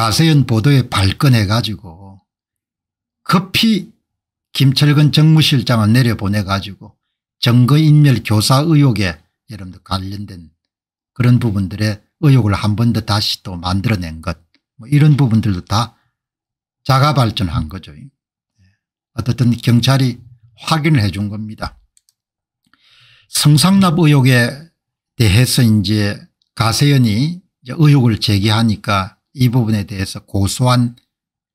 가세현 보도에 발끈해가지고 급히 김철근 정무실장을 내려보내가지고 정거인멸 교사 의혹에 여러분들 관련된 그런 부분들의 의혹을 한 번 더 다시 또 만들어낸 것뭐 이런 부분들도 다 자가 발전한 거죠. 예. 어떻든 경찰이 확인을 해준 겁니다. 성상납 의혹에 대해서 이제 가세연이 의혹을 제기하니까 이 부분에 대해서 고소한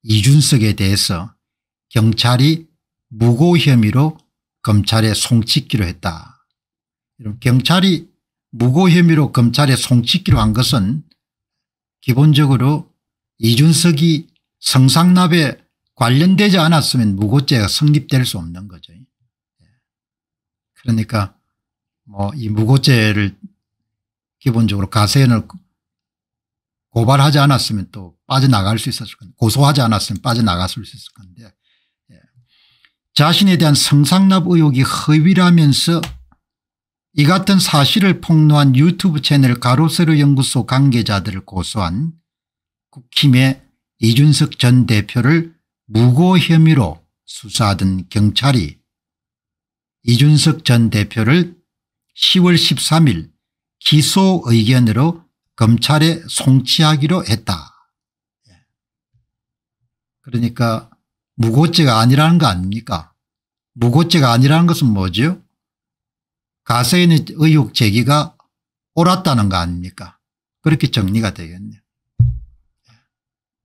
이준석에 대해서 경찰이 무고 혐의로 검찰에 송치기로 했다. 경찰이 무고 혐의로 검찰에 송치기로 한 것은 기본적으로 이준석이 성상납에 관련되지 않았으면 무고죄가 성립될 수 없는 거죠. 예. 그러니까 뭐 이 무고죄를 기본적으로 가세연을 고발하지 않았으면 또 빠져나갈 수 있었을 건데 고소하지 않았으면 빠져나갔을 수 있을 건데 예. 자신에 대한 성상납 의혹이 허위라면서 이 같은 사실을 폭로한 유튜브 채널 가로세로 연구소 관계자들을 고소한 국힘의 이준석 전 대표를 무고 혐의로 수사하던 경찰이 이준석 전 대표를 10월 13일 기소 의견으로 검찰에 송치하기로 했다. 예. 그러니까 무고죄가 아니라는 거 아닙니까 무고죄가 아니라는 것은 뭐죠 가세인의 의혹 제기가 옳았다는 거 아닙니까 그렇게 정리가 되겠네요.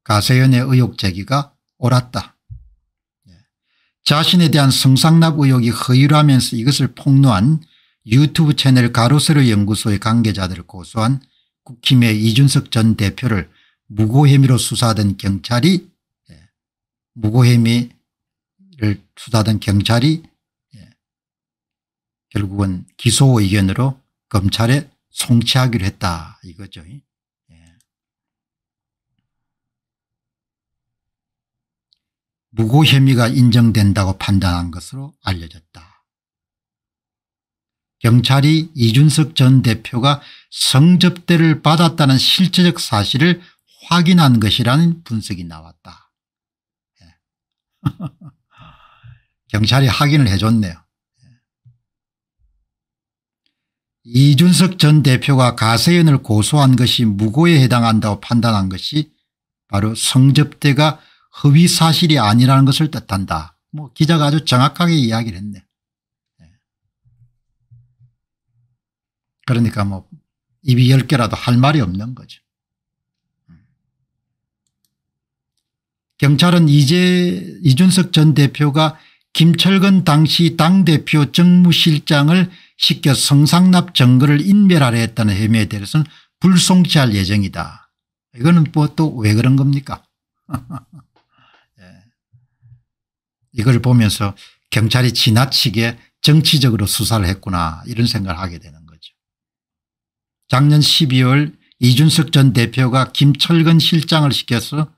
가세연의 의혹 제기가 옳았다. 예. 자신에 대한 성상납 의혹이 허위라면서 이것을 폭로한 유튜브 채널 가로세로 연구소의 관계자들을 고소한 국힘의 이준석 전 대표를 무고 혐의로 수사하던 경찰이 예, 무고 혐의를 수사하던 경찰이 예, 결국은 기소 의견으로 검찰에 송치하기로 했다 이거죠. 예. 무고 혐의가 인정된다고 판단한 것으로 알려졌다. 경찰이 이준석 전 대표가 성접대를 받았다는 실체적 사실을 확인한 것이라는 분석이 나왔다. 예. 경찰이 확인을 해줬네요. 예. 이준석 전 대표가 가세연을 고소한 것이 무고에 해당한다고 판단한 것이 바로 성접대가 허위사실이 아니라는 것을 뜻한다. 뭐 기자가 아주 정확하게 이야기를 했네. 그러니까 뭐 입이 열 개라도 할 말이 없는 거죠. 경찰은 이제 이준석 전 대표가 김철근 당시 당대표 정무실장을 시켜 성상납 정거를 인멸하려 했다는 혐의에 대해서는 불송치할 예정이다. 이거는 뭐 또 왜 그런 겁니까? 예. 이걸 보면서 경찰이 지나치게 정치적으로 수사를 했구나 이런 생각을 하게 되는 작년 12월 이준석 전 대표가 김철근 실장을 시켜서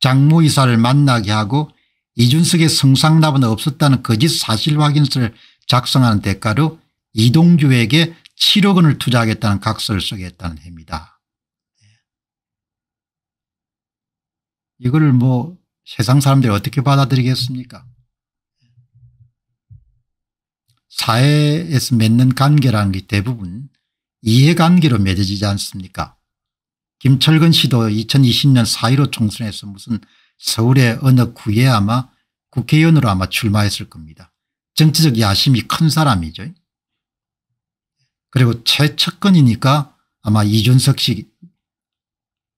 장모이사를 만나게 하고 이준석의 성상납은 없었다는 거짓 사실 확인서를 작성하는 대가로 이동규에게 7억 원을 투자하겠다는 각서를 쓰게 했다는 해입니다. 네. 이거뭐 세상 사람들이 어떻게 받아들이겠습니까 사회에서 맺는 관계라는 게 대부분 이해관계로 맺어지지 않습니까 김철근 씨도 2020년 4.15 총선에서 무슨 서울의 어느 구에 아마 국회의원으로 아마 출마했을 겁니다. 정치적 야심이 큰 사람이죠. 그리고 최측근이니까 아마 이준석 씨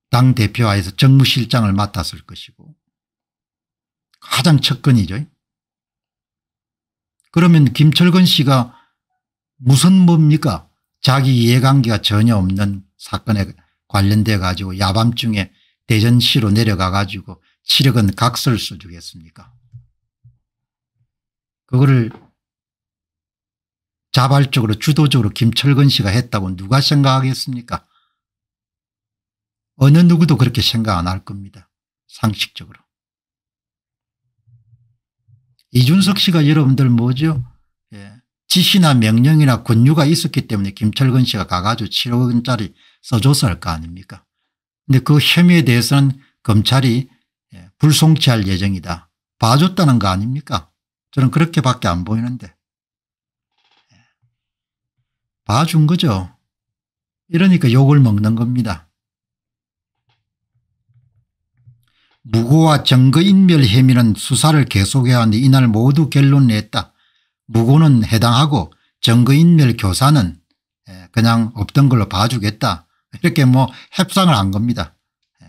당대표와에서 정무실장을 맡았을 것이고 가장 측근이죠. 그러면 김철근 씨가 무슨 뭡니까 자기 이해관계가 전혀 없는 사건에 관련돼 가지고 야밤중에 대전시로 내려가 가지고 치력은 각설수 주겠습니까 그거를 자발적으로 주도적으로 김철근 씨가 했다고 누가 생각하겠습니까 어느 누구도 그렇게 생각 안 할 겁니다 상식적으로 이준석 씨가 여러분들 뭐죠 예. 지시나 명령이나 권유가 있었기 때문에 김철근 씨가 가가지고 7억 원짜리 써줘서 할 거 아닙니까 근데 그 혐의에 대해서는 검찰이 예, 불송치할 예정이다. 봐줬다는 거 아닙니까 저는 그렇게밖에 안 보이는데 예. 봐준 거죠. 이러니까 욕을 먹는 겁니다. 무고와 증거인멸 혐의는 수사를 계속해야 하는데 이날 모두 결론 냈다. 무고는 해당하고 정거인멸 교사는 예, 그냥 없던 걸로 봐주겠다 이렇게 뭐 협상을 한 겁니다. 예.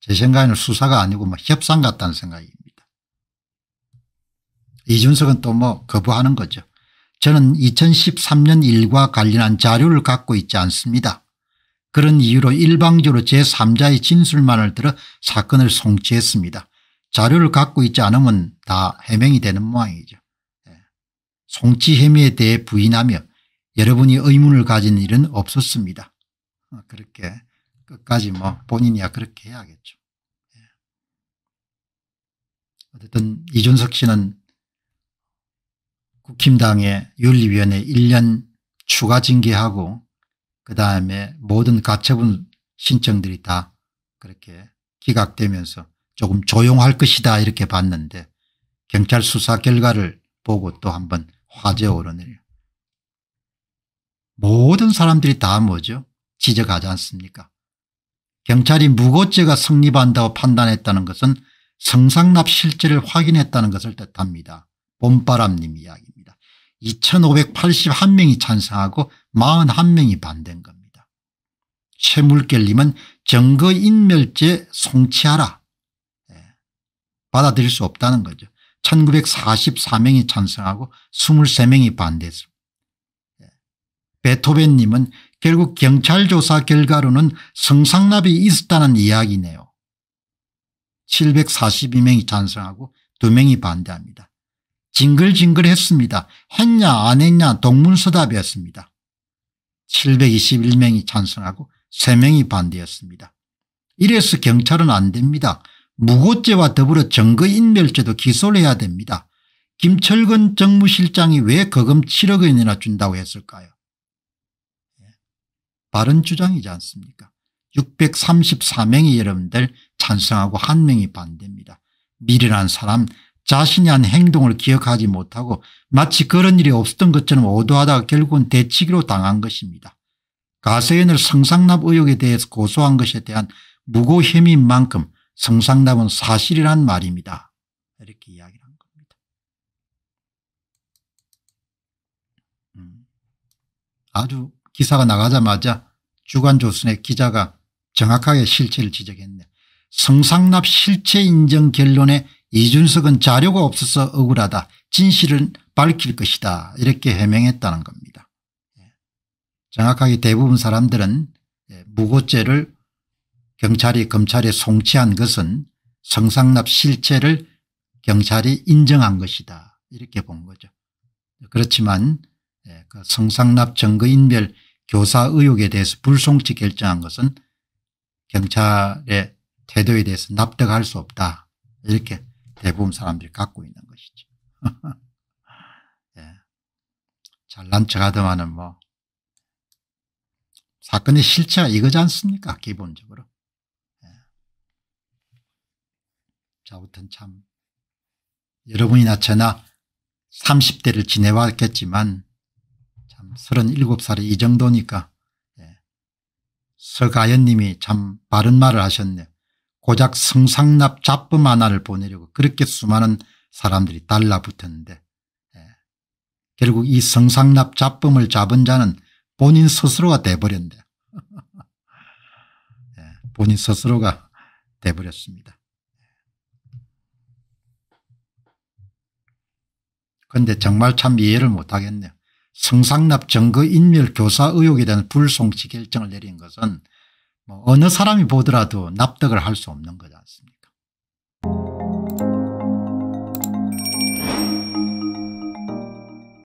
제 생각에는 수사가 아니고 뭐 협상 같다는 생각입니다. 이준석은 또 뭐 거부하는 거죠. 저는 2013년 일과 관련한 자료를 갖고 있지 않습니다. 그런 이유로 일방적으로 제3자의 진술만을 들어 사건을 송치했습니다. 자료를 갖고 있지 않으면 다 해명이 되는 모양이죠. 송치 혐의에 대해 부인하며 여러분이 의문을 가진 일은 없었습니다. 어, 그렇게 끝까지 뭐 본인이야 그렇게 해야겠죠. 예. 어쨌든 이준석 씨는 국힘당의 윤리위원회 1년 추가 징계하고 그 다음에 모든 가처분 신청들이 다 그렇게 기각되면서 조금 조용할 것이다 이렇게 봤는데 경찰 수사 결과를 보고 또 한번 화재 오르내려. 모든 사람들이 다 뭐죠? 지적하지 않습니까? 경찰이 무고죄가 성립한다고 판단했다는 것은 성상납 실제를 확인했다는 것을 뜻합니다. 봄바람님 이야기입니다. 2581명이 찬성하고 41명이 반대인 겁니다. 최물결님은 증거인멸죄 송치하라. 예. 받아들일 수 없다는 거죠. 1944명이 찬성하고 23명이 반대했습니다. 예. 베토벤님은 결국 경찰 조사 결과로는 성상납이 있었다는 이야기네요. 742명이 찬성하고 2명이 반대합니다. 징글징글했습니다. 했냐 안 했냐 동문서답이었습니다. 721명이 찬성하고 3명이 반대였습니다. 이래서 경찰은 안 됩니다. 무고죄와 더불어 증거인멸죄도 기소를 해야 됩니다. 김철근 정무실장이 왜 거금 7억 원이나 준다고 했을까요? 예. 바른 주장이지 않습니까? 634명이 여러분들 찬성하고 한 명이 반대입니다. 미련한 사람 자신이 한 행동을 기억하지 못하고 마치 그런 일이 없었던 것처럼 오도하다가 결국은 대치기로 당한 것입니다. 가세연을 성상납 의혹에 대해서 고소한 것에 대한 무고 혐의인 만큼 성상담은 사실이란 말입니다. 이렇게 이야기를 한 겁니다. 음. 아주 기사가 나가자마자 주간조선의 기자가 정확하게 실체를 지적했네. 성상납 실체 인정 결론에 이준석은 자료가 없어서 억울하다. 진실은 밝힐 것이다. 이렇게 해명했다는 겁니다. 예. 정확하게 대부분 사람들은 예, 무고죄를 경찰이 검찰에 송치한 것은 성상납 실체를 경찰이 인정한 것이다 이렇게 본 거죠. 그렇지만 예, 그 성상납 증거인멸 교사 의혹에 대해서 불송치 결정한 것은 경찰의 태도에 대해서 납득할 수 없다 이렇게 대부분 사람들이 갖고 있는 것이죠. 예. 잘난 척하더만은 뭐 사건의 실체가 이거지 않습니까 기본적으로. 좌우튼 참 여러분이나 저나 30대를 지내왔겠지만 참 37살이 이 정도니까 예. 서가연님이 참 바른 말을 하셨네요. 고작 성상납 잡음 하나를 보내려고 그렇게 수많은 사람들이 달라붙었는데 예. 결국 이 성상납 잡음을 잡은 자는 본인 스스로가 돼버렸네요. 예. 본인 스스로가 돼버렸습니다. 근데 정말 참 이해를 못하겠네요. 성상납 정거 인멸 교사 의혹에 대한 불송치 결정을 내린 것은 뭐 어느 사람이 보더라도 납득을 할 수 없는 거지 않습니까